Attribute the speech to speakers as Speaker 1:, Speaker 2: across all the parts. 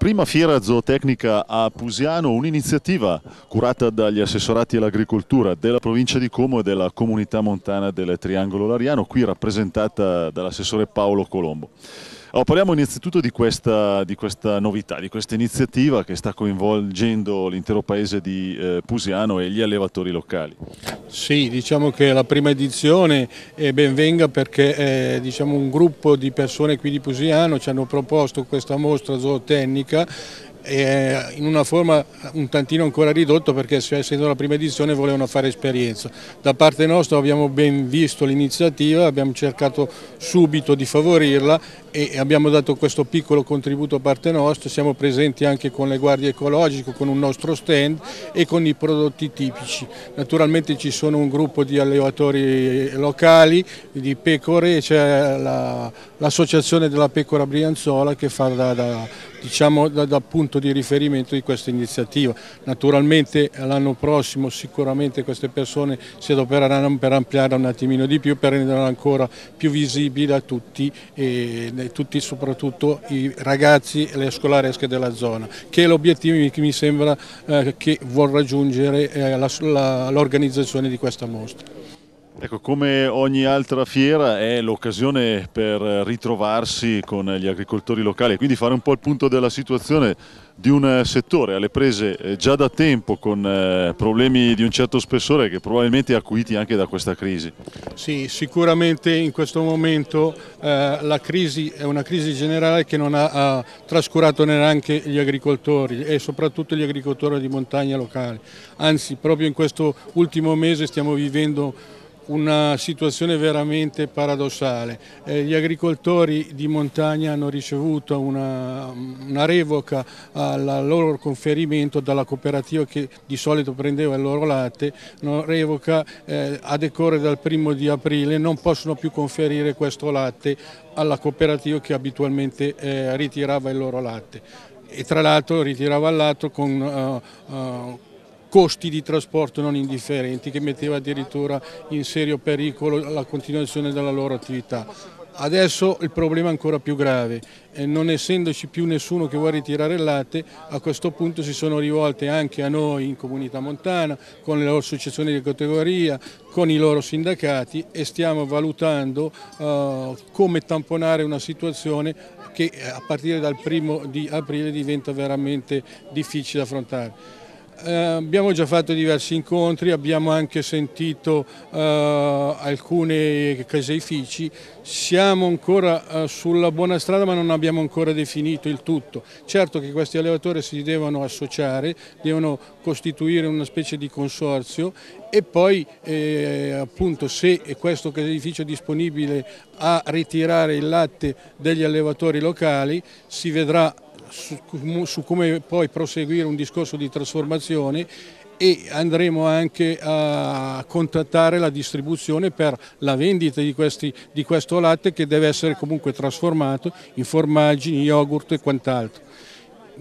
Speaker 1: Prima fiera zootecnica a Pusiano, un'iniziativa curata dagli assessorati all'agricoltura della provincia di Como e della comunità montana del Triangolo Lariano, qui rappresentata dall'assessore Paolo Colombo. Oh, parliamo innanzitutto di questa, di questa, novità, di questa iniziativa che sta coinvolgendo l'intero paese di eh, Pusiano e gli allevatori locali.
Speaker 2: Sì, diciamo che la prima edizione eh, benvenga perché eh, diciamo un gruppo di persone qui di Pusiano ci hanno proposto questa mostra zootecnica eh, in una forma un tantino ancora ridotto perché essendo la prima edizione volevano fare esperienza. Da parte nostra abbiamo ben visto l'iniziativa, abbiamo cercato subito di favorirla e abbiamo dato questo piccolo contributo a parte nostra, siamo presenti anche con le guardie ecologiche, con un nostro stand e con i prodotti tipici. Naturalmente ci sono un gruppo di allevatori locali, di pecore, c'è l'associazione della pecora Brianzola che fa da, da, diciamo, da, da punto punto di riferimento di questa iniziativa. Naturalmente l'anno prossimo sicuramente queste persone si adopereranno per ampliare un attimino di più, per renderla ancora più visibile a tutti, e, tutti soprattutto i ragazzi e le scolaresche della zona, che è l'obiettivo che mi sembra eh, che vuol raggiungere eh, l'organizzazione di questa mostra.
Speaker 1: Ecco, come ogni altra fiera è l'occasione per ritrovarsi con gli agricoltori locali e quindi fare un po' il punto della situazione di un eh, settore alle prese eh, già da tempo con eh, problemi di un certo spessore che probabilmente acuiti anche da questa crisi.
Speaker 2: Sì, sicuramente in questo momento eh, la crisi è una crisi generale che non ha, ha trascurato neanche gli agricoltori e soprattutto gli agricoltori di montagna locali. Anzi, proprio in questo ultimo mese stiamo vivendo una situazione veramente paradossale. Eh, gli agricoltori di montagna hanno ricevuto una, una revoca al loro conferimento dalla cooperativa che di solito prendeva il loro latte, una revoca eh, a decorrere dal primo di aprile, non possono più conferire questo latte alla cooperativa che abitualmente eh, ritirava il loro latte e tra l'altro ritirava il latte con... Uh, uh, costi di trasporto non indifferenti che metteva addirittura in serio pericolo la continuazione della loro attività. Adesso il problema è ancora più grave, non essendoci più nessuno che vuole ritirare il latte, a questo punto si sono rivolte anche a noi in Comunità Montana, con le loro associazioni di categoria, con i loro sindacati e stiamo valutando uh, come tamponare una situazione che a partire dal primo di aprile diventa veramente difficile da affrontare. Eh, abbiamo già fatto diversi incontri, abbiamo anche sentito eh, alcuni caseifici, siamo ancora eh, sulla buona strada ma non abbiamo ancora definito il tutto. Certo che questi allevatori si devono associare, devono costituire una specie di consorzio e poi eh, appunto se questo caseificio è disponibile a ritirare il latte degli allevatori locali si vedrà su, su come poi proseguire un discorso di trasformazione e andremo anche a contattare la distribuzione per la vendita di, questi, di questo latte che deve essere comunque trasformato in formaggi, in yogurt e quant'altro.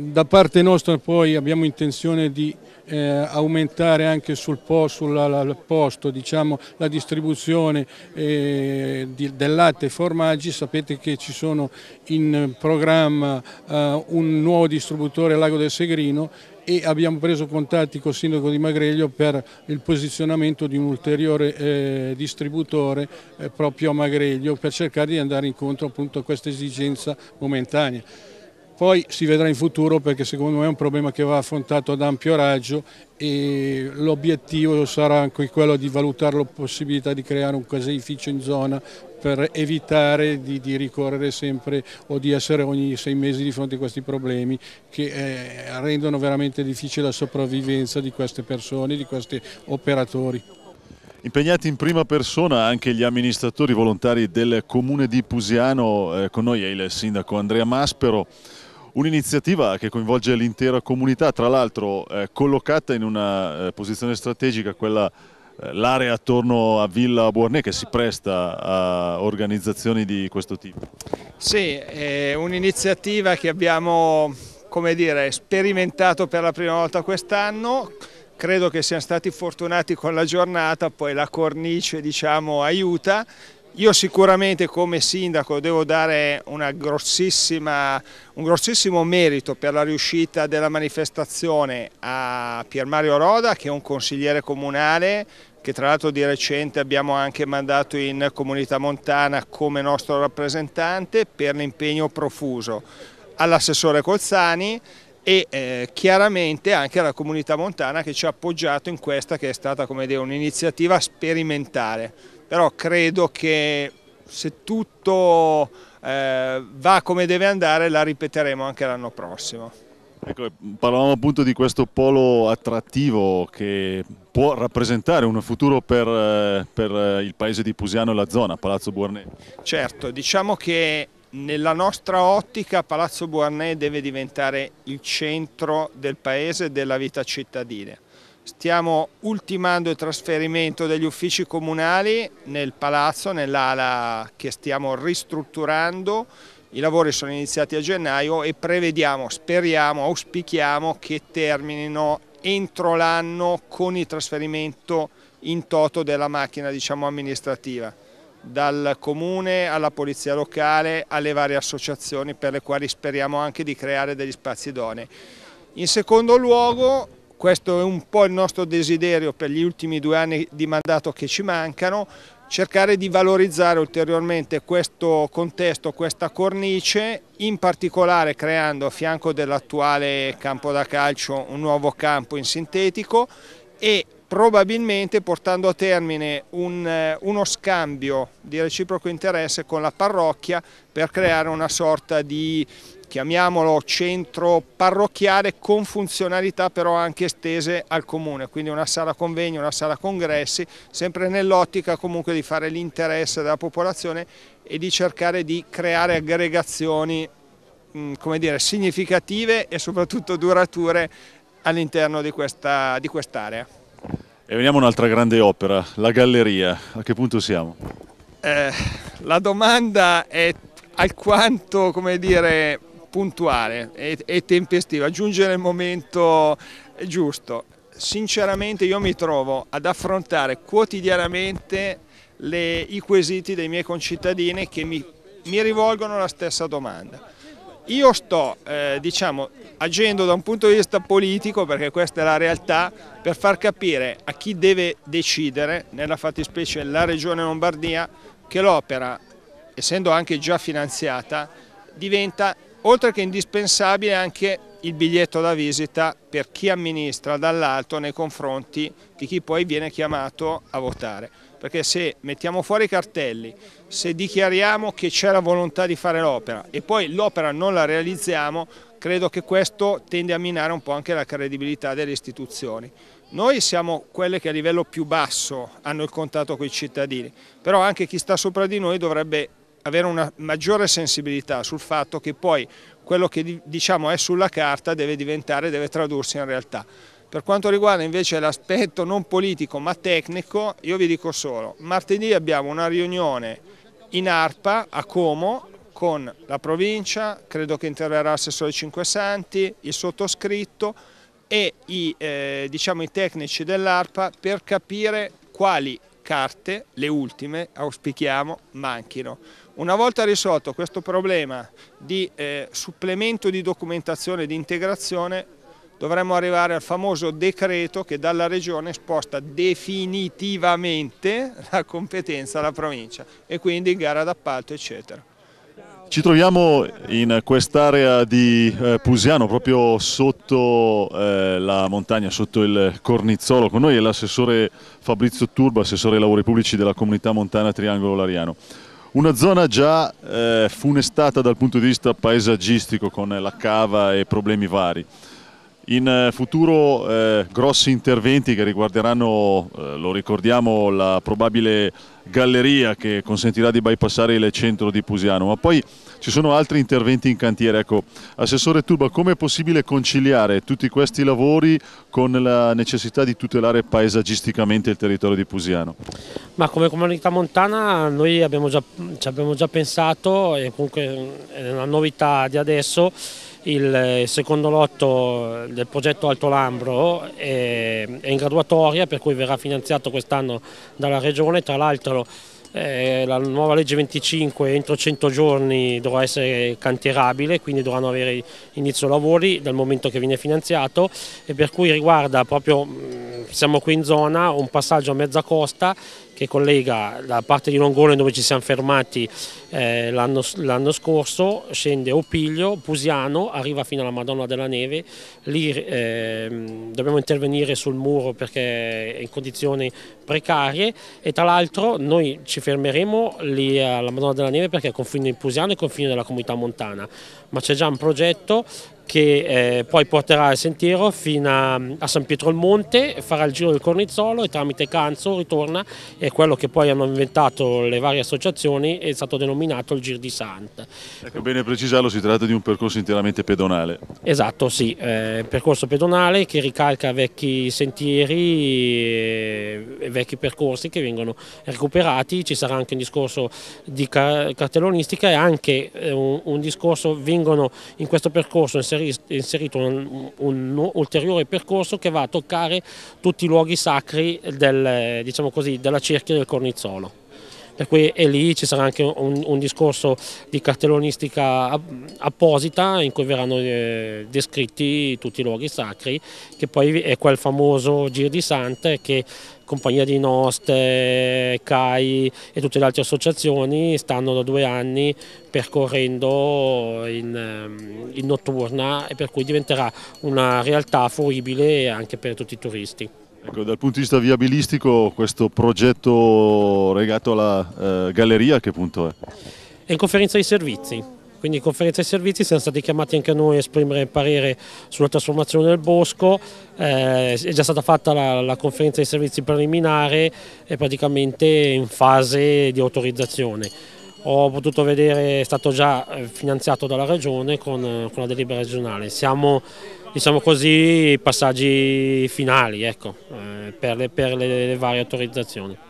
Speaker 2: Da parte nostra poi abbiamo intenzione di eh, aumentare anche sul, posto, sul posto diciamo, la distribuzione eh, di, del latte e formaggi, sapete che ci sono in programma eh, un nuovo distributore a Lago del Segrino e abbiamo preso contatti col sindaco di Magreglio per il posizionamento di un ulteriore eh, distributore eh, proprio a Magreglio per cercare di andare incontro appunto, a questa esigenza momentanea. Poi si vedrà in futuro perché secondo me è un problema che va affrontato ad ampio raggio e l'obiettivo sarà anche quello di valutare la possibilità di creare un caseificio in zona per evitare di, di, ricorrere sempre o di essere ogni sei mesi di fronte a questi problemi che eh, rendono veramente difficile la sopravvivenza di queste persone, di questi operatori.
Speaker 1: Impegnati in prima persona anche gli amministratori volontari del comune di Pusiano, eh, con noi è il sindaco Andrea Maspero. Un'iniziativa che coinvolge l'intera comunità, tra l'altro eh, collocata in una eh, posizione strategica, quella eh, l'area attorno a Villa Buornè che si presta a organizzazioni di questo tipo?
Speaker 3: Sì, è un'iniziativa che abbiamo dire, sperimentato per la prima volta quest'anno, credo che siamo stati fortunati con la giornata, poi la cornice diciamo, aiuta io sicuramente come sindaco devo dare un grossissimo merito per la riuscita della manifestazione a Pier Mario Roda che è un consigliere comunale che tra l'altro di recente abbiamo anche mandato in Comunità Montana come nostro rappresentante per l'impegno profuso all'assessore Colzani e eh, chiaramente anche alla Comunità Montana che ci ha appoggiato in questa che è stata un'iniziativa sperimentale però credo che se tutto eh, va come deve andare la ripeteremo anche l'anno prossimo. Ecco,
Speaker 1: parlavamo appunto di questo polo attrattivo che può rappresentare un futuro per, eh, per eh, il paese di Pusiano e la zona, Palazzo Buarnet.
Speaker 3: Certo, diciamo che nella nostra ottica Palazzo Buarnet deve diventare il centro del paese e della vita cittadina Stiamo ultimando il trasferimento degli uffici comunali nel palazzo, nell'ala che stiamo ristrutturando. I lavori sono iniziati a gennaio e prevediamo, speriamo, auspichiamo che terminino entro l'anno con il trasferimento in toto della macchina diciamo, amministrativa, dal comune alla polizia locale alle varie associazioni per le quali speriamo anche di creare degli spazi idonei. In secondo luogo questo è un po' il nostro desiderio per gli ultimi due anni di mandato che ci mancano, cercare di valorizzare ulteriormente questo contesto, questa cornice, in particolare creando a fianco dell'attuale campo da calcio un nuovo campo in sintetico e probabilmente portando a termine un, eh, uno scambio di reciproco interesse con la parrocchia per creare una sorta di chiamiamolo centro parrocchiale con funzionalità però anche estese al comune, quindi una sala convegno, una sala congressi, sempre nell'ottica comunque di fare l'interesse della popolazione e di cercare di creare aggregazioni mm, come dire, significative e soprattutto durature all'interno di quest'area. quest
Speaker 1: e veniamo a un'altra grande opera, la galleria. A che punto siamo?
Speaker 3: Eh, la domanda è alquanto, come dire, puntuale e, e tempestiva, giungere il momento giusto. Sinceramente io mi trovo ad affrontare quotidianamente le, i quesiti dei miei concittadini che mi, mi rivolgono la stessa domanda. Io sto eh, diciamo, agendo da un punto di vista politico, perché questa è la realtà, per far capire a chi deve decidere, nella fattispecie la Regione Lombardia, che l'opera, essendo anche già finanziata, diventa Oltre che indispensabile anche il biglietto da visita per chi amministra dall'alto nei confronti di chi poi viene chiamato a votare. Perché se mettiamo fuori i cartelli, se dichiariamo che c'è la volontà di fare l'opera e poi l'opera non la realizziamo, credo che questo tende a minare un po' anche la credibilità delle istituzioni. Noi siamo quelle che a livello più basso hanno il contatto con i cittadini, però anche chi sta sopra di noi dovrebbe avere una maggiore sensibilità sul fatto che poi quello che diciamo è sulla carta deve diventare, deve tradursi in realtà. Per quanto riguarda invece l'aspetto non politico ma tecnico, io vi dico solo, martedì abbiamo una riunione in ARPA a Como con la provincia, credo che interverrà l'assessore Cinque Santi, il sottoscritto e i, eh, diciamo, i tecnici dell'ARPA per capire quali carte, le ultime, auspichiamo, manchino. Una volta risolto questo problema di eh, supplemento di documentazione e di integrazione, dovremmo arrivare al famoso decreto che dalla Regione sposta definitivamente la competenza alla provincia e quindi gara d'appalto eccetera.
Speaker 1: Ci troviamo in quest'area di eh, Pusiano, proprio sotto eh, la montagna, sotto il Cornizzolo. Con noi è l'assessore Fabrizio Turba, assessore ai lavori pubblici della comunità montana Triangolo Lariano. Una zona già eh, funestata dal punto di vista paesaggistico con la cava e problemi vari. In eh, futuro eh, grossi interventi che riguarderanno, eh, lo ricordiamo, la probabile galleria che consentirà di bypassare il centro di Pusiano, ma poi ci sono altri interventi in cantiere. Ecco, Assessore Tuba, come è possibile conciliare tutti questi lavori con la necessità di tutelare paesaggisticamente il territorio di Pusiano?
Speaker 4: Ma come comunità montana noi abbiamo già, ci abbiamo già pensato e comunque è una novità di adesso eh, il secondo lotto del progetto Alto Lambro eh, è, in graduatoria per cui verrà finanziato quest'anno dalla Regione, tra l'altro eh, la nuova legge 25 entro 100 giorni dovrà essere cantierabile, quindi dovranno avere inizio lavori dal momento che viene finanziato e per cui riguarda proprio, mm, siamo qui in zona, un passaggio a mezza costa che collega la parte di Longone dove ci siamo fermati eh, l'anno scorso, scende Opiglio, Pusiano, arriva fino alla Madonna della Neve, lì eh, dobbiamo intervenire sul muro perché è in condizioni precarie e tra l'altro noi ci fermeremo lì alla Madonna della Neve perché è confine di Pusiano e confine della comunità montana, ma c'è già un progetto che eh, poi porterà il sentiero fino a, a, San Pietro il Monte, farà il giro del Cornizzolo e tramite Canzo ritorna e quello che poi hanno inventato le varie associazioni è stato denominato il Giro di Santa.
Speaker 1: Ecco, bene precisarlo, si tratta di un percorso interamente pedonale.
Speaker 4: Esatto, sì, eh, percorso pedonale che ricalca vecchi sentieri e vecchi percorsi che vengono recuperati, ci sarà anche un discorso di cartellonistica e anche eh, un, un discorso vengono in questo percorso inseriti inserito un, un, ulteriore percorso che va a toccare tutti i luoghi sacri del, diciamo così, della cerchia del Cornizzolo per cui e lì ci sarà anche un, un discorso di cartellonistica apposita in cui verranno eh, descritti tutti i luoghi sacri, che poi è quel famoso Giro di Sante che Compagnia di Noste, eh, CAI e tutte le altre associazioni stanno da due anni percorrendo in, ehm, in notturna e per cui diventerà una realtà fruibile anche per tutti i turisti.
Speaker 1: Ecco, dal punto di vista viabilistico questo progetto legato alla eh, galleria che punto è?
Speaker 4: È in conferenza di servizi, quindi in conferenza dei servizi siamo stati chiamati anche noi a esprimere parere sulla trasformazione del bosco, eh, è già stata fatta la, la, conferenza dei servizi preliminare, è praticamente in fase di autorizzazione. Ho potuto vedere, è stato già eh, finanziato dalla Regione con, eh, con la delibera regionale. Siamo diciamo così, i passaggi finali ecco, eh, per, le, per le varie autorizzazioni.